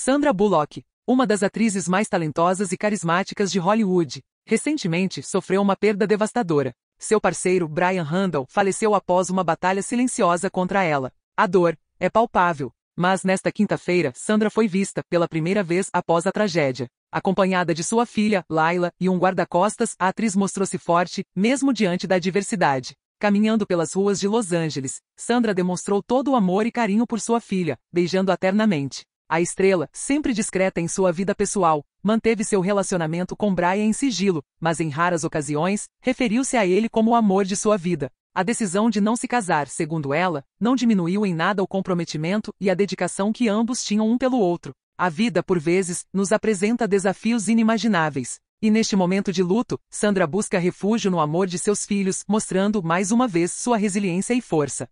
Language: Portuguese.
Sandra Bullock, uma das atrizes mais talentosas e carismáticas de Hollywood, recentemente sofreu uma perda devastadora. Seu parceiro, Brian Randall, faleceu após uma batalha silenciosa contra ela. A dor é palpável, mas nesta quinta-feira, Sandra foi vista pela primeira vez após a tragédia. Acompanhada de sua filha, Laila, e um guarda-costas, a atriz mostrou-se forte, mesmo diante da adversidade. Caminhando pelas ruas de Los Angeles, Sandra demonstrou todo o amor e carinho por sua filha, beijando-a ternamente. A estrela, sempre discreta em sua vida pessoal, manteve seu relacionamento com Brian em sigilo, mas em raras ocasiões, referiu-se a ele como o amor de sua vida. A decisão de não se casar, segundo ela, não diminuiu em nada o comprometimento e a dedicação que ambos tinham um pelo outro. A vida, por vezes, nos apresenta desafios inimagináveis. E neste momento de luto, Sandra busca refúgio no amor de seus filhos, mostrando mais uma vez sua resiliência e força.